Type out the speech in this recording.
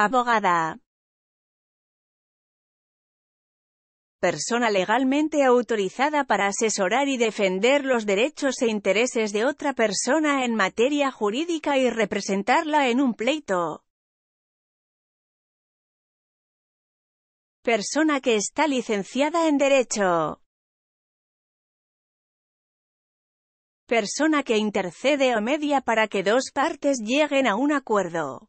Abogada. Persona legalmente autorizada para asesorar y defender los derechos e intereses de otra persona en materia jurídica y representarla en un pleito. Persona que está licenciada en Derecho. persona que intercede o media para que dos partes lleguen a un acuerdo.